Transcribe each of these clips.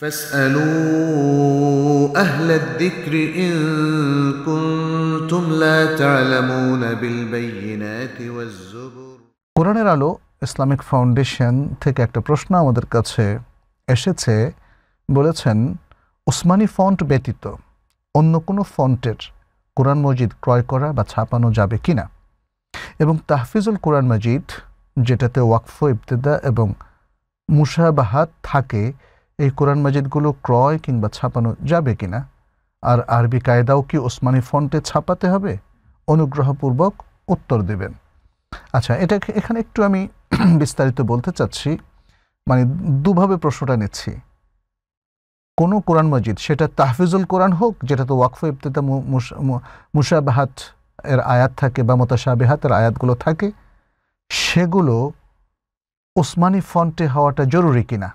فاسألوا أهل الذكر إن كنتم لا تعلمون بالبينات والزبر কোরআনের আলো Islamic foundation থেকে একটা প্রশ্ন আমাদের কাছে এসেছে বলেছেন উসমানি ফন্ট ব্যতীত অন্য কোনো ফন্টের কোরআন মজিদ ক্রয় করা বা ছাপানো যাবে কি না এবং তাহফিজুল কোরআন মজিদ যেটাতে ওয়াকফ ইবতেদা এবং মুসাবাহাত থাকে এই কোরআন মাজিদগুলো ক্রয় কিংবা ছাপানো যাবে কি না আর আরবি কায়দাও কি ওসমানী ফন্টে ছাপাতে হবে অনুগ্রহপূর্বক উত্তর দেবেন আচ্ছা এটা এখানে একটু আমি বিস্তারিত বলতে চাচ্ছি মানে দুভাবে প্রশ্নটা নিচ্ছি কোনো কোরআন মজিদ সেটা তাহফিজুল কোরআন হোক যেটা তো ওয়াকফ ইবতেতা মুসাবাহাত এর আয়াত থাকে বা মোতাসাবেহাতের আয়াতগুলো থাকে সেগুলো ওসমানী ফন্টে হওয়াটা জরুরি কিনা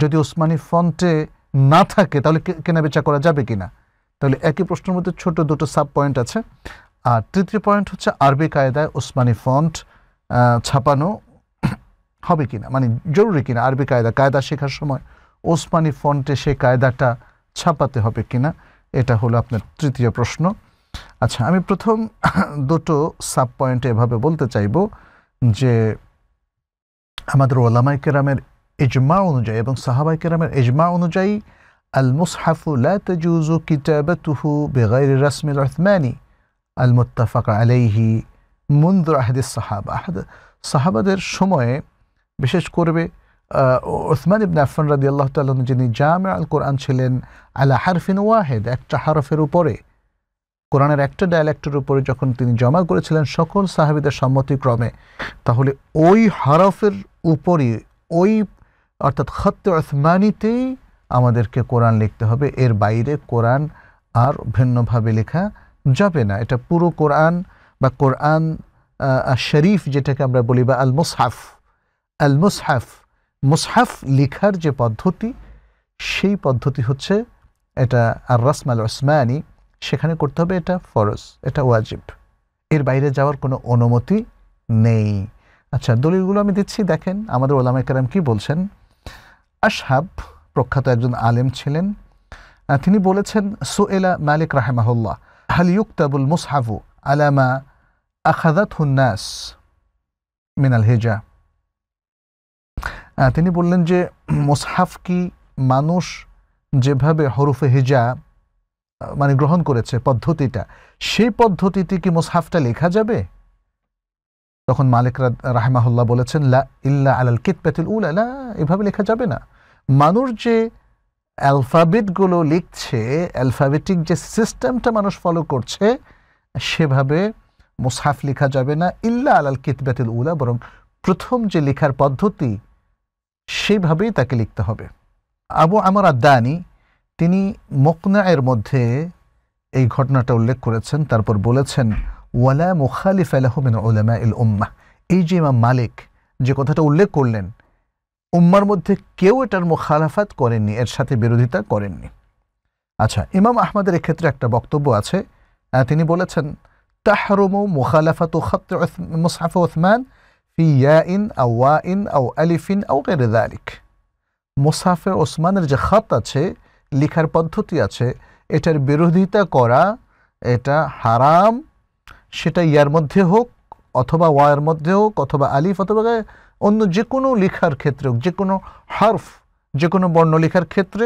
যদি ওসমানী ফন্টে না থাকে তাহলে কেনাবেচা করা যাবে কি না তাহলে একই প্রশ্নের মধ্যে ছোট দুটো সাব পয়েন্ট আছে আর তৃতীয় পয়েন্ট হচ্ছে আরবি কায়দায় ওসমানী ফন্ট ছাপানো হবে কি না মানে জরুরি কিনা আরবি কায়দা কায়দা শেখার সময় ওসমানী ফন্টে সেই কায়দাটা ছাপাতে হবে কিনা এটা হলো আপনার তৃতীয় প্রশ্ন আচ্ছা আমি প্রথম দুটো সাব পয়েন্টে এভাবে বলতে চাইব যে আমাদের ওলামাইকেরামের ইজমা অনুযায়ী এবং সাহাবাই কেরামের ইজমা অনুযায়ী আল মুসহাফু লুজু তাজুজু কিতাবাতুহু বেগাইর রাসমিল রহমানি আল মুত্তাফাকা আলাইহি মুন্দুর আহাদিস সাহাবা সাহাবাদের সময়ে বিশেষ করবে ওসমান ইবন আফান রাদি আল্লাহ তালন যিনি জামে আল কোরআন ছিলেন আলা হারফিন ওয়াহেদ একটা হারফের উপরে কোরআনের একটা ডায়ালেক্টের উপরে যখন তিনি জমা করেছিলেন সকল সাহাবিদের সম্মতিক্রমে তাহলে ওই হারফের উপরই ওই অর্থাৎ খত্তে ওসমানিতেই আমাদেরকে কোরআন লিখতে হবে এর বাইরে কোরআন আর ভিন্নভাবে লেখা যাবে না এটা পুরো কোরআন বা কোরআন শরীফ যেটাকে আমরা বলি বা আল মুসহাফ আল মুসহাফ মুসহাফ লিখার যে পদ্ধতি সেই পদ্ধতি হচ্ছে এটা আর রাসম আল ওসমানি সেখানে করতে হবে এটা ফরজ এটা ওয়াজিব এর বাইরে যাওয়ার কোনো অনুমতি নেই আচ্ছা দলিলগুলো আমি দিচ্ছি দেখেন আমাদের ওলামাইকার কি বলছেন আশহাব প্রখ্যাত একজন আলেম ছিলেন তিনি বলেছেন সোয়েলা মালিক রাহেমাহুল্লাহ হালিউক্তাবুল মুসহাফু আলামা আখাদাত হুন্নাস মিনাল হেজা তিনি বললেন যে মুসহাফ কি মানুষ যেভাবে হরুফে হেজা মানে গ্রহণ করেছে পদ্ধতিটা সেই পদ্ধতিতে কি মুসহাফটা লেখা যাবে তখন মালিকরা রাহেমাহুল্লাহ বলেছেন লা ইল্লা আলাল কিতবাতুল উলা লা এভাবে লেখা যাবে না মানুষ যে অ্যালফাবেটগুলো লিখছে অ্যালফাবেটিক যে সিস্টেমটা মানুষ ফলো করছে সেভাবে মুসাফ লেখা যাবে না ইল্লা আলাল কিতবাতুল উলা বরং প্রথম যে লেখার পদ্ধতি সেভাবেই তাকে লিখতে হবে আবু আমার আদানি তিনি মকনায়ের মধ্যে এই ঘটনাটা উল্লেখ করেছেন তারপর বলেছেন ওয়ালা মুখালিফ আলাহমিন ওলামা ইল উম্মা এই যে ইমাম মালিক যে কথাটা উল্লেখ করলেন উম্মার মধ্যে কেউ এটার মুখালাফাত করেননি এর সাথে বিরোধিতা করেননি আচ্ছা ইমাম আহমদের এক্ষেত্রে একটা বক্তব্য আছে তিনি বলেছেন তাহরুমু মুখালাফাত মুসাফ ওসমান ফি ইয়াইন ওয়া ওয়াইন আও আলিফিন আউ কেরেদারিক মুসাফে ওসমানের যে খাত আছে লিখার পদ্ধতি আছে এটার বিরোধিতা করা এটা হারাম সেটা ইয়ার মধ্যে হোক অথবা ওয়ার মধ্যে হোক অথবা আলিফ অথবা অন্য যে কোনো লেখার ক্ষেত্রে হোক যে কোনো হার্ফ যে কোনো বর্ণ লেখার ক্ষেত্রে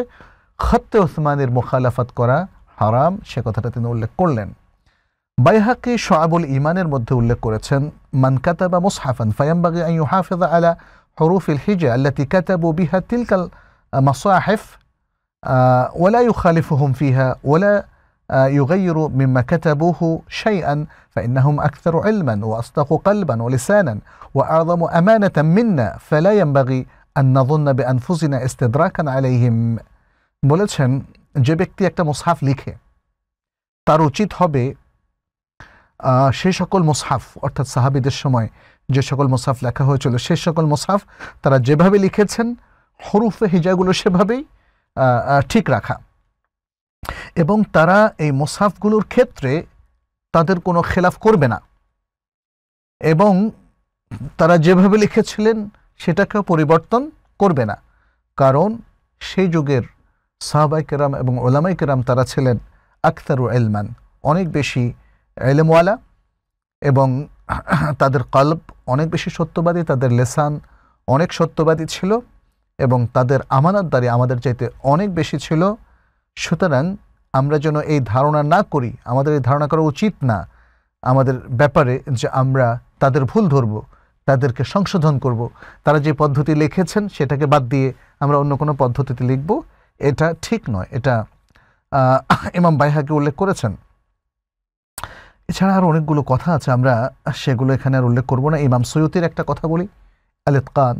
খত্তে ওসমানের মোখালাফাত করা হারাম সে কথাটা তিনি উল্লেখ করলেন বাইহাকি শোয়াবুল ইমানের মধ্যে উল্লেখ করেছেন মানকাতা বা মুসহাফান ফায়াম্বাগি আইউ হাফেজা আলা হরুফিল হিজা আল্লাতি কাতাবু বিহা তিলকাল মাসাহেফ ولا يخالفهم فيها ولا آه، يغيروا مما كتبوه شيئا فإنهم أكثر علما وأصدق قلبا ولسانا وأعظم أمانة منا فلا ينبغي أن نظن بأنفسنا استدراكا عليهم বলেছেন যে ব্যক্তি একটা মুসহাফ লিখে তার উচিত হবে সে সকল মুসহাফ অর্থাৎ সাহাবিদের সময় যে সকল মুসাফ লেখা হয়েছিল সেই সকল মুসাফ তারা যেভাবে লিখেছেন হরুফে হিজাগুলো সেভাবেই ঠিক রাখা এবং তারা এই মোসাফগুলোর ক্ষেত্রে তাদের কোনো খেলাফ করবে না এবং তারা যেভাবে লিখেছিলেন সেটাকেও পরিবর্তন করবে না কারণ সেই যুগের কেরাম এবং কেরাম তারা ছিলেন আখতারু এলমান অনেক বেশি এলেমওয়ালা এবং তাদের কল্প অনেক বেশি সত্যবাদী তাদের লেসান অনেক সত্যবাদী ছিল এবং তাদের আমানতদারি আমাদের চাইতে অনেক বেশি ছিল সুতরাং আমরা যেন এই ধারণা না করি আমাদের এই ধারণা করা উচিত না আমাদের ব্যাপারে যে আমরা তাদের ভুল ধরব তাদেরকে সংশোধন করব। তারা যে পদ্ধতি লিখেছেন সেটাকে বাদ দিয়ে আমরা অন্য কোনো পদ্ধতিতে লিখব এটা ঠিক নয় এটা ইমাম বাইহাকে উল্লেখ করেছেন এছাড়া আর অনেকগুলো কথা আছে আমরা সেগুলো এখানে আর উল্লেখ করব না ইমাম সৈয়তির একটা কথা বলি আলিত কান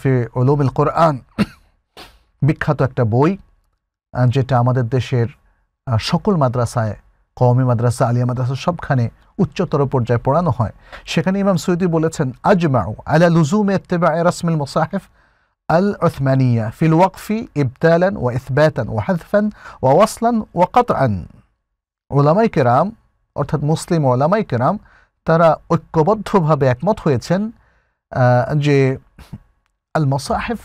ফি ওলোমিল কোরআন বিখ্যাত একটা বই যেটা আমাদের দেশের সকল মাদ্রাসায় কওমি মাদ্রাসা আলিয়া মাদ্রাসা সবখানে উচ্চতর পর্যায়ে পড়ানো হয় সেখানে ইমাম সৈদি বলেছেন আজমাউ আলা লুজুম এত্তেবা এরাসমিল মোসাহেফ আল ওসমানিয়া ফিল ওয়াকফি ইবতালান ও ইসবাতান ও হাজফান ও ওয়াসলান ও কাতআন ওলামাই কেরাম অর্থাৎ মুসলিম ওলামাই কেরাম তারা ঐক্যবদ্ধভাবে একমত হয়েছেন যে আল মোসাহেফ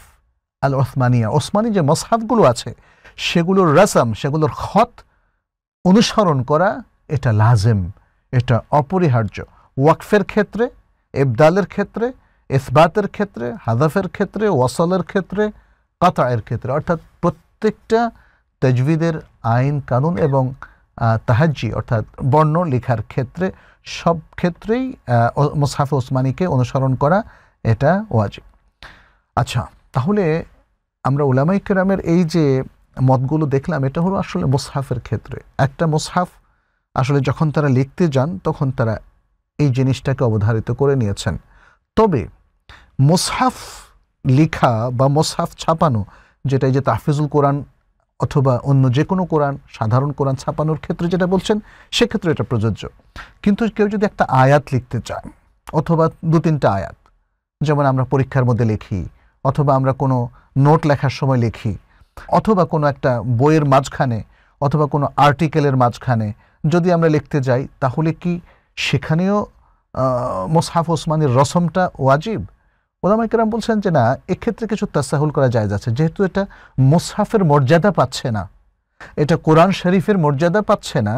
আল ওসমানিয়া ওসমানি যে মসহাদগুলো আছে সেগুলোর রাসাম সেগুলোর খত অনুসরণ করা এটা লাজেম এটা অপরিহার্য ওয়াকফের ক্ষেত্রে এবদালের ক্ষেত্রে এসবাতের ক্ষেত্রে হাদাফের ক্ষেত্রে ওয়াসলের ক্ষেত্রে কাতায়ের ক্ষেত্রে অর্থাৎ প্রত্যেকটা তেজবিদের আইন কানুন এবং তাহাজি অর্থাৎ বর্ণ লেখার ক্ষেত্রে সব ক্ষেত্রেই মোসাফে ওসমানীকে অনুসরণ করা এটা ওয়াজিব আচ্ছা তাহলে আমরা উলামাইকেরামের এই যে মতগুলো দেখলাম এটা হলো আসলে মোসহাফের ক্ষেত্রে একটা মোসহাফ আসলে যখন তারা লিখতে যান তখন তারা এই জিনিসটাকে অবধারিত করে নিয়েছেন তবে মোসহাফ লিখা বা মোসহাফ ছাপানো যেটা এই যে তাহফিজুল কোরআন অথবা অন্য যে কোনো কোরআন সাধারণ কোরআন ছাপানোর ক্ষেত্রে যেটা বলছেন সেক্ষেত্রে এটা প্রযোজ্য কিন্তু কেউ যদি একটা আয়াত লিখতে চায় অথবা দু তিনটা আয়াত যেমন আমরা পরীক্ষার মধ্যে লিখি অথবা আমরা কোনো নোট লেখার সময় লিখি অথবা কোনো একটা বইয়ের মাঝখানে অথবা কোনো আর্টিকেলের মাঝখানে যদি আমরা লিখতে যাই তাহলে কি সেখানেও মোসাফ ওসমানের রসমটা ওয়াজিব ওলামাইকেরাম বলছেন যে না এক্ষেত্রে কিছু তাসাহুল করা যায় যাচ্ছে যেহেতু এটা মোসাফের মর্যাদা পাচ্ছে না এটা কোরআন শরীফের মর্যাদা পাচ্ছে না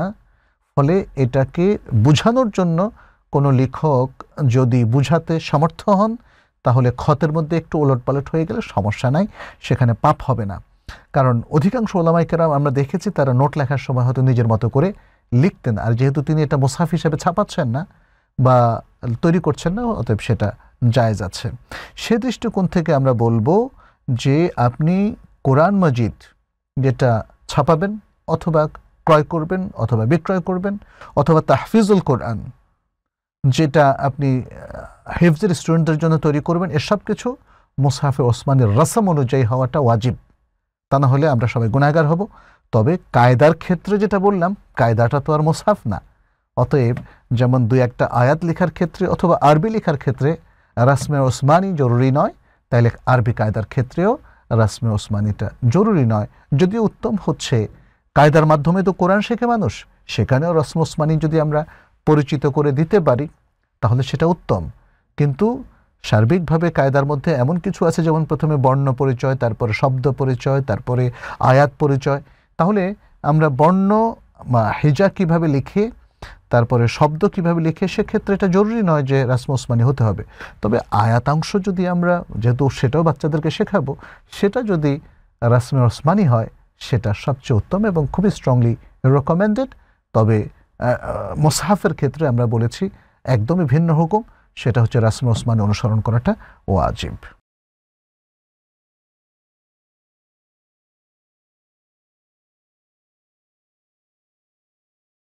ফলে এটাকে বুঝানোর জন্য কোনো লেখক যদি বুঝাতে সমর্থ হন তাহলে ক্ষতের মধ্যে একটু ওলটপালট হয়ে গেলে সমস্যা নাই সেখানে পাপ হবে না কারণ অধিকাংশ ওলামাইকেরাম আমরা দেখেছি তারা নোট লেখার সময় হয়তো নিজের মতো করে লিখতেন আর যেহেতু তিনি এটা মোসাফ হিসেবে ছাপাচ্ছেন না বা তৈরি করছেন না অতএব সেটা জায়জ আছে সে দৃষ্টিকোণ থেকে আমরা বলবো যে আপনি কোরআন মজিদ যেটা ছাপাবেন অথবা ক্রয় করবেন অথবা বিক্রয় করবেন অথবা তাহফিজুল কোরআন যেটা আপনি হেফজের স্টুডেন্টদের জন্য তৈরি করবেন এসব কিছু মুসাফে ওসমানের রসম অনুযায়ী হওয়াটা ওয়াজিব তা না হলে আমরা সবাই গুণাগার হব তবে কায়দার ক্ষেত্রে যেটা বললাম কায়দাটা তো আর মোসাফ না অতএব যেমন দুই একটা আয়াত লেখার ক্ষেত্রে অথবা আরবি লেখার ক্ষেত্রে রাসমে ওসমানি জরুরি নয় তাইলে আরবি কায়দার ক্ষেত্রেও রাসমে ওসমানিটা জরুরি নয় যদিও উত্তম হচ্ছে কায়দার মাধ্যমে তো কোরআন শেখে মানুষ সেখানেও রসম ওসমানি যদি আমরা পরিচিত করে দিতে পারি তাহলে সেটা উত্তম কিন্তু সার্বিকভাবে কায়দার মধ্যে এমন কিছু আছে যেমন প্রথমে বর্ণ পরিচয় তারপরে শব্দ পরিচয় তারপরে আয়াত পরিচয় তাহলে আমরা বর্ণ হেজা কিভাবে লিখে তারপরে শব্দ কিভাবে লিখে সেক্ষেত্রে এটা জরুরি নয় যে মানে হতে হবে তবে আয়াতাংশ যদি আমরা যেহেতু সেটাও বাচ্চাদেরকে শেখাবো সেটা যদি রাসমে ওসমানি হয় সেটা সবচেয়ে উত্তম এবং খুবই স্ট্রংলি রেকমেন্ডেড তবে মোসাহাফের ক্ষেত্রে আমরা বলেছি একদমই ভিন্ন হুকুম সেটা হচ্ছে রাসম ওসমান অনুসরণ করাটা ও